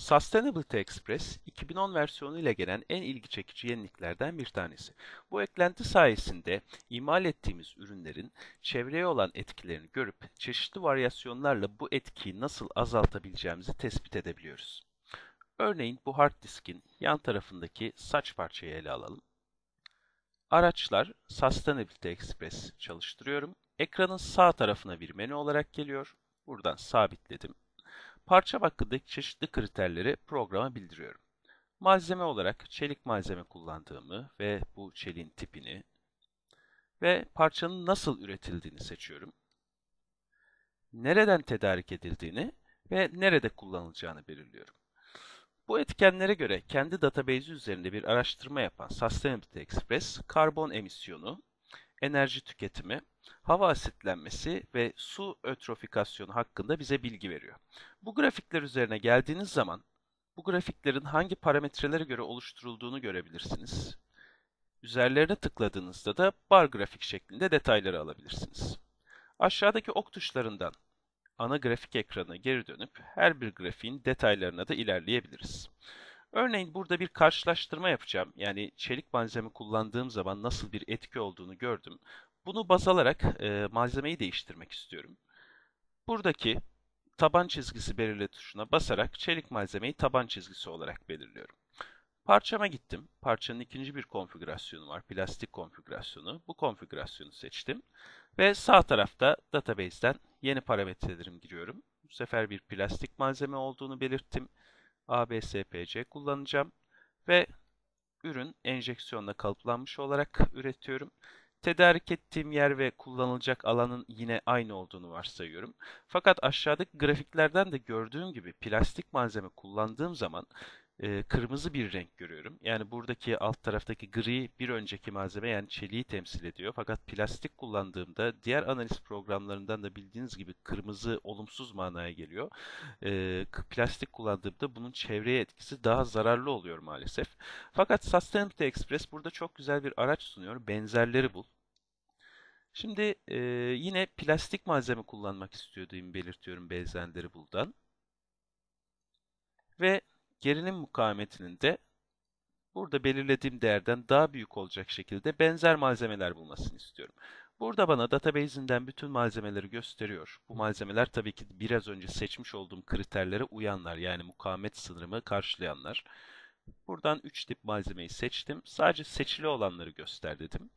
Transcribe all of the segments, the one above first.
Sustainability Express 2010 versiyonu ile gelen en ilgi çekici yeniliklerden bir tanesi. Bu eklenti sayesinde imal ettiğimiz ürünlerin çevreye olan etkilerini görüp çeşitli varyasyonlarla bu etkiyi nasıl azaltabileceğimizi tespit edebiliyoruz. Örneğin bu hard diskin yan tarafındaki saç parçayı ele alalım. Araçlar Sustainability Express çalıştırıyorum. Ekranın sağ tarafına bir menü olarak geliyor. Buradan sabitledim Parça hakkındaki çeşitli kriterleri programa bildiriyorum. Malzeme olarak çelik malzeme kullandığımı ve bu çeliğin tipini ve parçanın nasıl üretildiğini seçiyorum. Nereden tedarik edildiğini ve nerede kullanılacağını belirliyorum. Bu etkenlere göre kendi database'i üzerinde bir araştırma yapan Sustainability Express, karbon emisyonu, enerji tüketimi, hava asitlenmesi ve su ötrofikasyonu hakkında bize bilgi veriyor. Bu grafikler üzerine geldiğiniz zaman bu grafiklerin hangi parametrelere göre oluşturulduğunu görebilirsiniz. Üzerlerine tıkladığınızda da bar grafik şeklinde detayları alabilirsiniz. Aşağıdaki ok tuşlarından ana grafik ekranına geri dönüp her bir grafiğin detaylarına da ilerleyebiliriz. Örneğin burada bir karşılaştırma yapacağım. Yani çelik malzeme kullandığım zaman nasıl bir etki olduğunu gördüm. Bunu baz alarak e, malzemeyi değiştirmek istiyorum. Buradaki taban çizgisi belirle tuşuna basarak çelik malzemeyi taban çizgisi olarak belirliyorum. Parçama gittim. Parçanın ikinci bir konfigürasyonu var. Plastik konfigürasyonu. Bu konfigürasyonu seçtim. Ve sağ tarafta database'den yeni parametrelerim giriyorum. Bu sefer bir plastik malzeme olduğunu belirttim. ABSPC kullanacağım. Ve ürün enjeksiyonla kalıplanmış olarak üretiyorum. Tedarik ettiğim yer ve kullanılacak alanın yine aynı olduğunu varsayıyorum. Fakat aşağıdaki grafiklerden de gördüğüm gibi plastik malzeme kullandığım zaman e, kırmızı bir renk görüyorum. Yani buradaki alt taraftaki gri bir önceki malzeme yani çeliği temsil ediyor. Fakat plastik kullandığımda diğer analiz programlarından da bildiğiniz gibi kırmızı olumsuz manaya geliyor. E, plastik kullandığımda bunun çevreye etkisi daha zararlı oluyor maalesef. Fakat Sustainability Express burada çok güzel bir araç sunuyor. Benzerleri bul. Şimdi e, yine plastik malzeme kullanmak istiyordum belirtiyorum benzerleri buldan. Ve Gerilim mukavemetinin de burada belirlediğim değerden daha büyük olacak şekilde benzer malzemeler bulmasını istiyorum. Burada bana database'inden bütün malzemeleri gösteriyor. Bu malzemeler tabii ki biraz önce seçmiş olduğum kriterlere uyanlar yani mukavemet sınırımı karşılayanlar. Buradan 3 tip malzemeyi seçtim. Sadece seçili olanları göster dedim.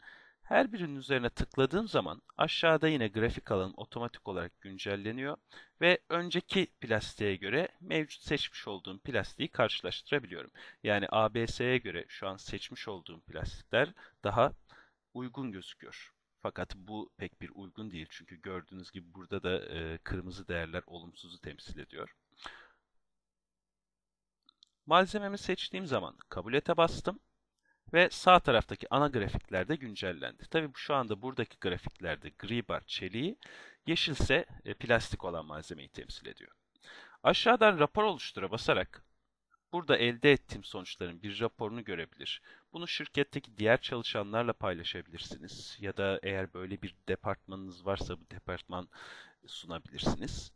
Her birinin üzerine tıkladığım zaman aşağıda yine grafik alanım otomatik olarak güncelleniyor ve önceki plastiğe göre mevcut seçmiş olduğum plastiği karşılaştırabiliyorum. Yani ABS'ye göre şu an seçmiş olduğum plastikler daha uygun gözüküyor. Fakat bu pek bir uygun değil çünkü gördüğünüz gibi burada da e, kırmızı değerler olumsuzu temsil ediyor. Malzememi seçtiğim zaman kabul bastım ve sağ taraftaki ana grafiklerde güncellendi. Tabi şu anda buradaki grafiklerde gri bar çeliği, yeşilse e, plastik olan malzemeyi temsil ediyor. Aşağıdan rapor oluştura basarak burada elde ettiğim sonuçların bir raporunu görebilir. Bunu şirketteki diğer çalışanlarla paylaşabilirsiniz ya da eğer böyle bir departmanınız varsa bu departman sunabilirsiniz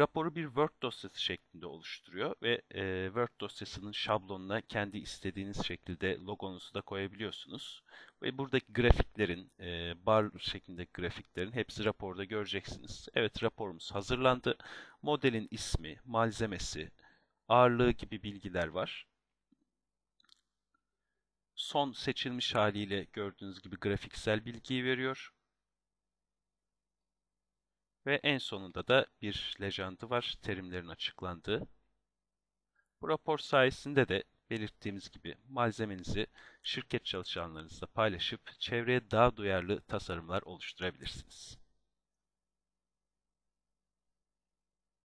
raporu bir Word dosyası şeklinde oluşturuyor ve e, Word dosyasının şablonuna kendi istediğiniz şekilde logonuzu da koyabiliyorsunuz. Ve buradaki grafiklerin, e, bar şeklindeki grafiklerin hepsi raporda göreceksiniz. Evet raporumuz hazırlandı. Modelin ismi, malzemesi, ağırlığı gibi bilgiler var. Son seçilmiş haliyle gördüğünüz gibi grafiksel bilgiyi veriyor. Ve en sonunda da bir lejandı var terimlerin açıklandığı. Bu rapor sayesinde de belirttiğimiz gibi malzemenizi şirket çalışanlarınızla paylaşıp çevreye daha duyarlı tasarımlar oluşturabilirsiniz.